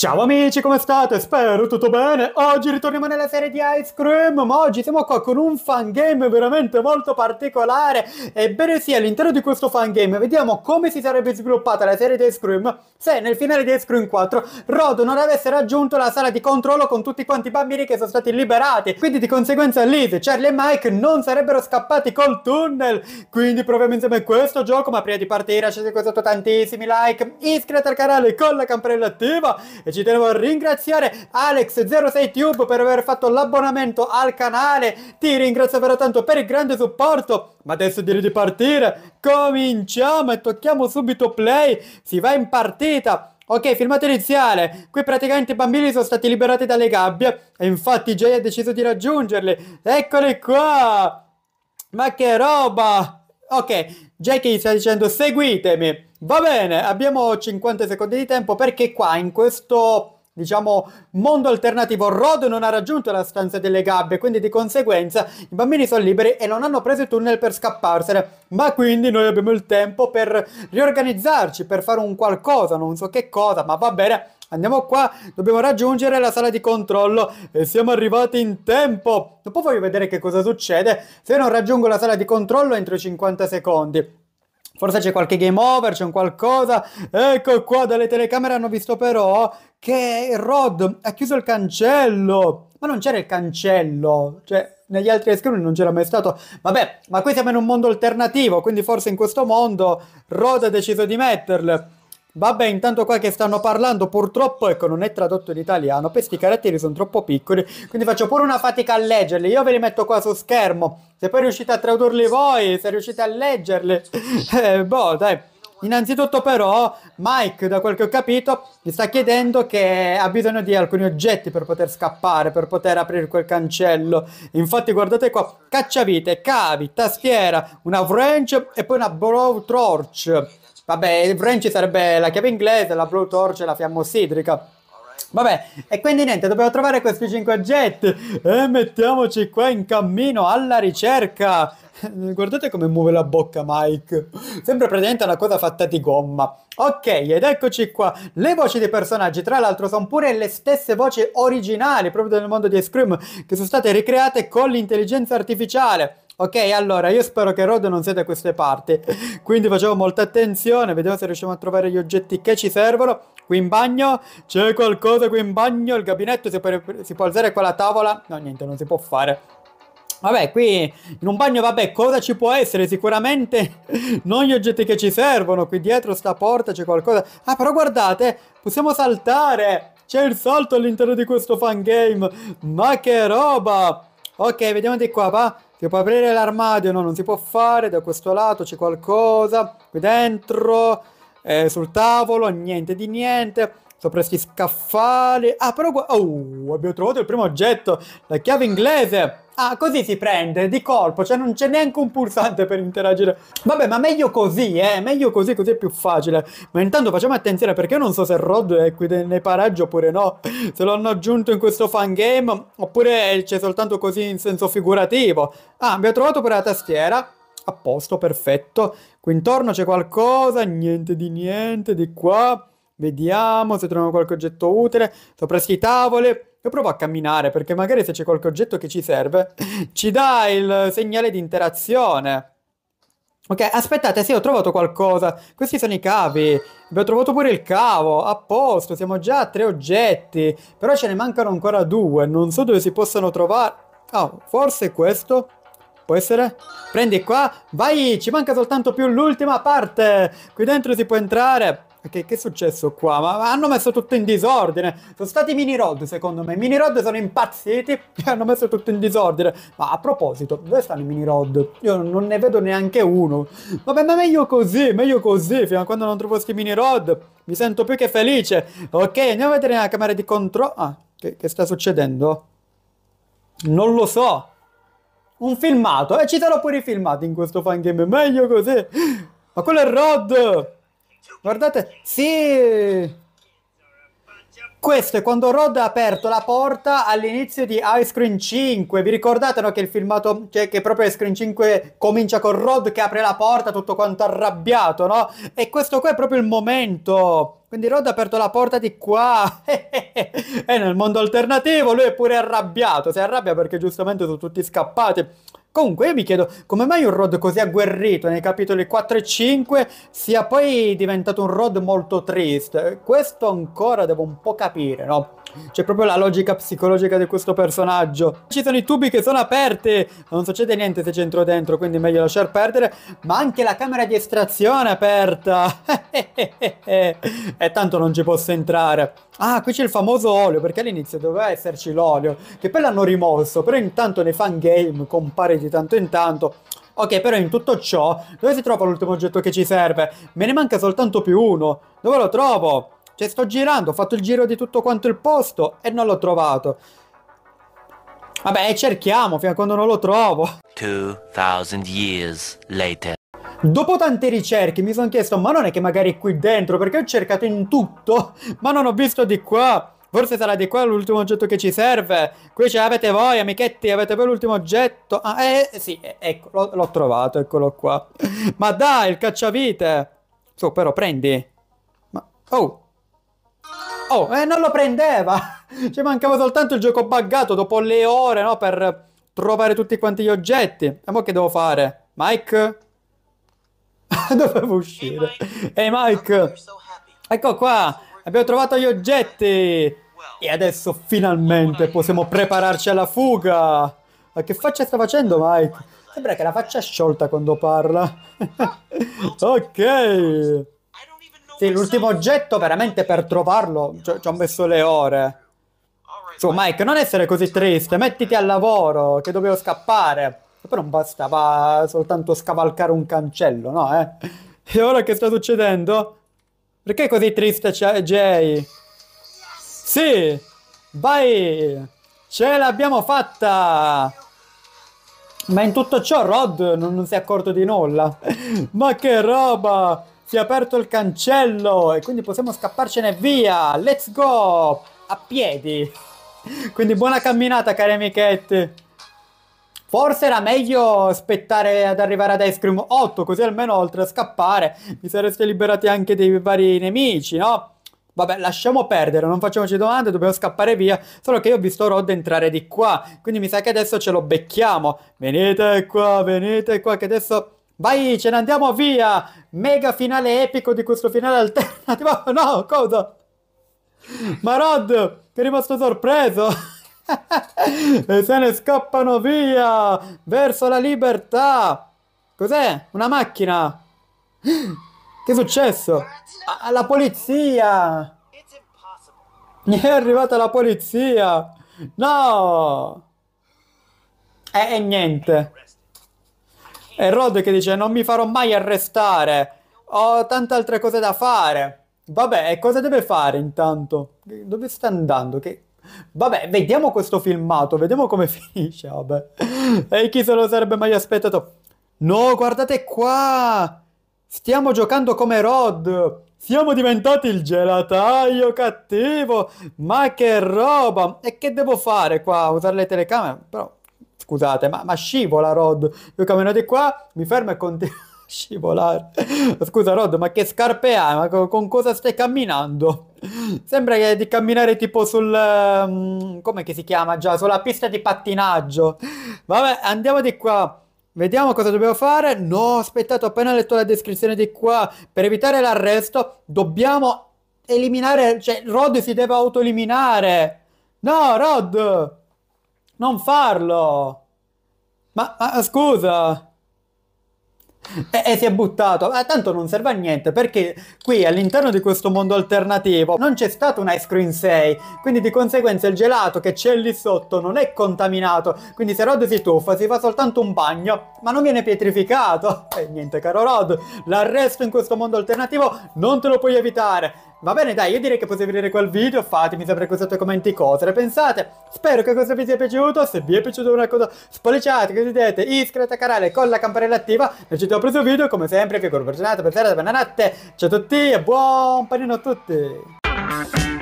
Ciao amici, come state? Spero tutto bene. Oggi ritorniamo nella serie di Ice Cream, ma oggi siamo qua con un fangame veramente molto particolare. Ebbene sì, all'interno di questo fangame vediamo come si sarebbe sviluppata la serie di Ice Cream se nel finale di Ice Cream 4 Rod non avesse raggiunto la sala di controllo con tutti quanti i bambini che sono stati liberati. Quindi di conseguenza Liz, Charlie e Mike non sarebbero scappati col tunnel. Quindi proviamo insieme questo gioco, ma prima di partire lasciate questo tantissimi like, iscrivetevi al canale con la campanella attiva e ci tenevo a ringraziare Alex06Tube per aver fatto l'abbonamento al canale. Ti ringrazio per tanto per il grande supporto. Ma adesso direi di partire. Cominciamo e tocchiamo subito play. Si va in partita. Ok, filmato iniziale. Qui praticamente i bambini sono stati liberati dalle gabbie. E infatti Jay ha deciso di raggiungerli. Eccoli qua. Ma che roba. Ok, Jay che gli sta dicendo seguitemi. Va bene, abbiamo 50 secondi di tempo perché qua in questo diciamo, mondo alternativo, Rod non ha raggiunto la stanza delle gabbie, quindi di conseguenza i bambini sono liberi e non hanno preso il tunnel per scapparsene. Ma quindi noi abbiamo il tempo per riorganizzarci, per fare un qualcosa, non so che cosa, ma va bene. Andiamo qua, dobbiamo raggiungere la sala di controllo e siamo arrivati in tempo. Dopo voglio vedere che cosa succede se non raggiungo la sala di controllo entro i 50 secondi. Forse c'è qualche game over, c'è un qualcosa. Ecco qua, dalle telecamere hanno visto però che Rod ha chiuso il cancello. Ma non c'era il cancello, cioè negli altri screen non c'era mai stato. Vabbè, ma qui siamo in un mondo alternativo, quindi forse in questo mondo Rod ha deciso di metterle. Vabbè, intanto qua che stanno parlando, purtroppo ecco, non è tradotto in italiano, questi caratteri sono troppo piccoli, quindi faccio pure una fatica a leggerli. Io ve li metto qua su schermo. Se poi riuscite a tradurli voi, se riuscite a leggerli, eh, boh, dai. Innanzitutto però Mike, da quel che ho capito, mi sta chiedendo che ha bisogno di alcuni oggetti per poter scappare, per poter aprire quel cancello. Infatti guardate qua, cacciavite, cavi, tastiera, una wrench e poi una blowtorch. Vabbè, il French sarebbe la chiave inglese, la blowtorch e la fiamma ossidrica. Vabbè, e quindi niente, dobbiamo trovare questi 5 oggetti e mettiamoci qua in cammino alla ricerca. Guardate come muove la bocca Mike. Sembra praticamente una cosa fatta di gomma. Ok, ed eccoci qua. Le voci dei personaggi, tra l'altro, sono pure le stesse voci originali, proprio del mondo di Scream, che sono state ricreate con l'intelligenza artificiale. Ok, allora io spero che Rod non sia da queste parti, quindi facciamo molta attenzione, vediamo se riusciamo a trovare gli oggetti che ci servono. Qui in bagno c'è qualcosa qui in bagno, il gabinetto si può, si può alzare quella tavola. No, niente, non si può fare. Vabbè, qui in un bagno, vabbè, cosa ci può essere? Sicuramente non gli oggetti che ci servono. Qui dietro sta porta c'è qualcosa. Ah, però guardate, possiamo saltare. C'è il salto all'interno di questo fangame. Ma che roba! Ok, vediamo di qua, va si può aprire l'armadio? No, non si può fare. Da questo lato c'è qualcosa. Qui dentro, eh, sul tavolo, niente di niente. Sopra questi scaffali. Ah, però... Oh, abbiamo trovato il primo oggetto. La chiave inglese. Ah, così si prende di colpo, cioè non c'è neanche un pulsante per interagire. Vabbè, ma meglio così, eh, meglio così, così è più facile. Ma intanto facciamo attenzione perché io non so se Rod è qui nei paraggi oppure no. Se l'hanno aggiunto in questo fangame oppure c'è soltanto così in senso figurativo. Ah, abbiamo trovato pure la tastiera. A posto, perfetto. Qui intorno c'è qualcosa, niente di niente, di qua. Vediamo se troviamo qualche oggetto utile. Sopra sti tavole io provo a camminare perché magari se c'è qualche oggetto che ci serve, ci dà il segnale di interazione. Ok, aspettate, sì, ho trovato qualcosa. Questi sono i cavi. Abbiamo trovato pure il cavo. A posto, siamo già a tre oggetti. Però ce ne mancano ancora due. Non so dove si possano trovare. Oh, forse questo? Può essere? Prendi qua. Vai, ci manca soltanto più l'ultima parte. Qui dentro si può entrare. Perché che è successo qua? Ma hanno messo tutto in disordine. Sono stati i mini rod, secondo me. I mini rod sono impazziti e hanno messo tutto in disordine. Ma a proposito, dove stanno i mini rod? Io non ne vedo neanche uno. Vabbè, ma meglio così, meglio così. Fino a quando non trovo questi mini rod, mi sento più che felice. Ok, andiamo a vedere nella camera di controllo. Ah, che, che sta succedendo? Non lo so. Un filmato. E eh, ci sarò pure i filmati in questo fangame. Meglio così. Ma quello è Rod! Guardate, sì! Questo è quando Rod ha aperto la porta all'inizio di Ice Cream 5. Vi ricordate no, che il filmato, cioè che proprio Ice Cream 5 comincia con Rod che apre la porta tutto quanto arrabbiato, no? E questo qua è proprio il momento. Quindi Rod ha aperto la porta di qua. e nel mondo alternativo lui è pure arrabbiato. Si arrabbia perché giustamente sono tutti scappati. Comunque io mi chiedo come mai un Rod così agguerrito nei capitoli 4 e 5 sia poi diventato un Rod molto triste. Questo ancora devo un po' capire, no? C'è proprio la logica psicologica di questo personaggio. Ci sono i tubi che sono aperti, non succede niente se c'entro dentro, quindi meglio lasciar perdere, ma anche la camera di estrazione è aperta. e tanto non ci posso entrare. Ah, qui c'è il famoso olio, perché all'inizio doveva esserci l'olio, che poi l'hanno rimosso, però intanto nei fangame compare di di tanto in tanto. Ok, però in tutto ciò, dove si trova l'ultimo oggetto che ci serve? Me ne manca soltanto più uno. Dove lo trovo? Cioè, sto girando, ho fatto il giro di tutto quanto il posto e non l'ho trovato. Vabbè, cerchiamo fino a quando non lo trovo. 2000 years later. Dopo tante ricerche mi sono chiesto, ma non è che magari è qui dentro, perché ho cercato in tutto, ma non ho visto di qua. Forse sarà di qua l'ultimo oggetto che ci serve. Qui ce l'avete voi, amichetti. Avete voi l'ultimo oggetto. Ah, eh, eh sì, eh, ecco, l'ho, l'ho trovato, eccolo qua. Ma dai, il cacciavite. Su, però, prendi. Ma... Oh. Oh, eh, non lo prendeva. Ci mancava soltanto il gioco buggato dopo le ore, no? Per trovare tutti quanti gli oggetti. E mo' che devo fare? Mike? Dovevo uscire. Ehi, hey, Mike. Hey, Mike. Ecco qua. Abbiamo trovato gli oggetti! E adesso finalmente possiamo prepararci alla fuga! Ma che faccia sta facendo Mike? Sembra che la faccia è sciolta quando parla. ok! Sì, l'ultimo oggetto veramente per trovarlo ci ho messo le ore. Su Mike, non essere così triste, mettiti al lavoro, che dovevo scappare. Però non bastava soltanto scavalcare un cancello, no? Eh? E ora che sta succedendo? Perché è così triste Jay? Sì! Vai! Ce l'abbiamo fatta! Ma in tutto ciò Rod non, non si è accorto di nulla. Ma che roba! Si è aperto il cancello e quindi possiamo scapparcene via! Let's go! A piedi! Quindi buona camminata cari amichetti! Forse era meglio aspettare ad arrivare ad Ice Cream 8, così almeno oltre a scappare vi sareste liberati anche dei vari nemici, no? Vabbè, lasciamo perdere, non facciamoci domande, dobbiamo scappare via. Solo che io ho visto Rod entrare di qua, quindi mi sa che adesso ce lo becchiamo. Venite qua, venite qua, che adesso... Vai, ce ne andiamo via! Mega finale epico di questo finale alternativo. No, cosa? Ma Rod, che è rimasto sorpreso! e se ne scappano via verso la libertà. Cos'è? Una macchina? Che è successo? Alla polizia! Mi è arrivata la polizia! No! E, eh, niente. È Rod che dice non mi farò mai arrestare. Ho tante altre cose da fare. Vabbè, cosa deve fare intanto? Dove sta andando? Che, Vabbè, vediamo questo filmato, vediamo come finisce. Vabbè. E chi se lo sarebbe mai aspettato? No, guardate qua! Stiamo giocando come Rod! Siamo diventati il gelataio cattivo! Ma che roba! E che devo fare qua? Usare le telecamere? Però, scusate, ma, ma scivola Rod! Io cammino di qua, mi fermo e continuo scivolare. Scusa Rod, ma che scarpe hai? Ma con, cosa stai camminando? Sembra che di camminare tipo sul... Um, come si chiama già? Sulla pista di pattinaggio. Vabbè, andiamo di qua. Vediamo cosa dobbiamo fare. No, aspettate, ho appena letto la descrizione di qua. Per evitare l'arresto dobbiamo eliminare... Cioè, Rod si deve autoeliminare. No, Rod! Non farlo! ma, ma scusa! E, e, si è buttato. Ma ah, tanto non serve a niente perché qui all'interno di questo mondo alternativo non c'è stato un ice cream 6, quindi di conseguenza il gelato che c'è lì sotto non è contaminato. Quindi se Rod si tuffa si fa soltanto un bagno, ma non viene pietrificato. E niente, caro Rod, l'arresto in questo mondo alternativo non te lo puoi evitare. Va bene dai, io direi che possiamo vedere quel video, fatemi sapere cosa tuoi commenti cosa ne pensate. Spero che questo video vi sia piaciuto, se vi è piaciuto una cosa spolliciate, condividete, iscrivetevi al canale con la campanella attiva. Nel ci ho preso video, come sempre, vi auguro per giornata, per buonanotte. Ciao a tutti e buon panino a tutti!